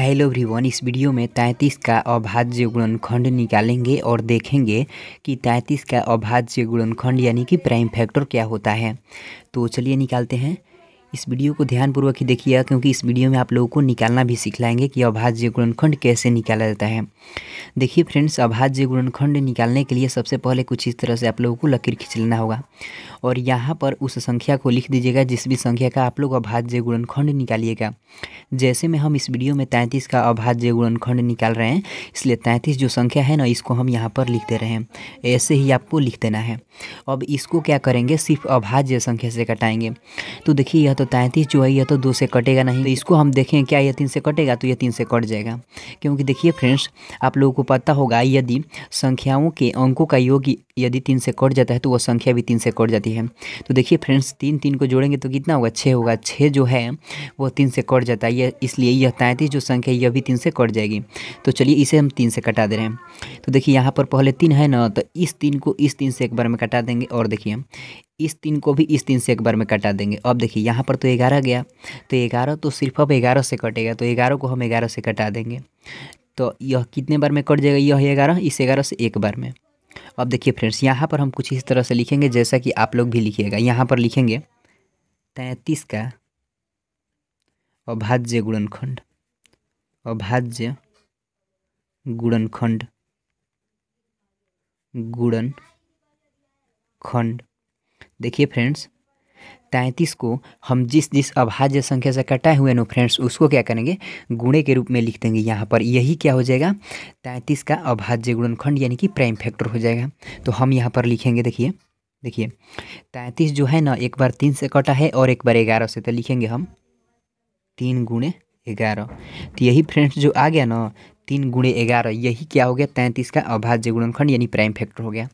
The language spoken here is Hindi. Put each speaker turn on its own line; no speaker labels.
हेलो एवरीवन इस वीडियो में तैंतीस का अभाज्य गुणनखंड निकालेंगे और देखेंगे कि तैंतीस का अभाज्य गुणनखंड यानी कि प्राइम फैक्टर क्या होता है तो चलिए निकालते हैं इस वीडियो को ध्यानपूर्वक ही देखिएगा क्योंकि इस वीडियो में आप लोगों को निकालना भी सिखलाएंगे कि अभाज्य गुणनखंड कैसे निकाला जाता है देखिए फ्रेंड्स अभाज्य गुणनखंड निकालने के लिए सबसे पहले कुछ इस तरह से आप लोगों को लकीर खींच लेना होगा और यहाँ पर उस संख्या को लिख दीजिएगा जिस भी संख्या का आप लोग अभाज्य गुणनखंड निकालिएगा जैसे में हम इस वीडियो में तैंतीस का अभाज्य गुणनखंड निकाल रहे हैं इसलिए तैंतीस जो संख्या है ना इसको हम यहाँ पर लिख दे रहे हैं ऐसे ही आपको लिख देना है अब इसको क्या करेंगे सिर्फ अभाज्य संख्या से कटाएंगे तो देखिए यह तो तो तैंतीस जो है यह तो दो से कटेगा नहीं तो इसको हम देखें क्या यह तीन से कटेगा तो यह तीन से कट जाएगा क्योंकि देखिए फ्रेंड्स आप लोगों को पता होगा यदि संख्याओं के अंकों का योग यदि तीन से कट जाता है तो वह संख्या भी तीन से कट जाती है तो देखिए फ्रेंड्स तीन तीन को जोड़ेंगे तो कितना होगा छः होगा छः जो है वह तीन से कट जाता है इसलिए यह तैंतीस जो संख्या है यह भी तीन से कट जाएगी तो चलिए इसे हम तीन से कटा दे रहे हैं तो देखिए यहाँ पर पहले तीन है ना तो इस तीन को इस तीन से एक बार में कटा देंगे और देखिए इस तीन को भी इस तीन से एक बार में कटा देंगे अब देखिए यहाँ पर तो ग्यारह गया तो ग्यारह तो सिर्फ अब ग्यारह से कटेगा तो ग्यारह को हम ग्यारह से कटा देंगे तो यह कितने बार में कट जाएगा यह ग्यारह इस ग्यारह से एक बार में अब देखिए फ्रेंड्स यहाँ पर हम कुछ इस तरह से लिखेंगे जैसा कि आप लोग भी लिखिएगा यहाँ पर लिखेंगे तैंतीस का अभाज्य गुणनखंड अभाज्य गुणनखंड गुणन खंड देखिए फ्रेंड्स तैंतीस को हम जिस जिस अभाज्य संख्या से कटाए हुए नो फ्रेंड्स उसको क्या करेंगे गुणे के रूप में लिख देंगे यहाँ पर यही क्या हो जाएगा तैंतीस का अभाज्य गुणनखंड यानी कि प्राइम फैक्टर हो जाएगा तो हम यहाँ पर लिखेंगे देखिए देखिए तैंतीस जो है ना एक बार तीन से कटा है और एक बार ग्यारह से तो लिखेंगे हम तीन गुणे ग्यारह तो यही फ्रेंड्स जो आ गया ना तीन गुणे ग्यारह यही क्या हो गया तैंतीस का अभाज्य गुणनखंड यानी प्राइम फैक्टर हो गया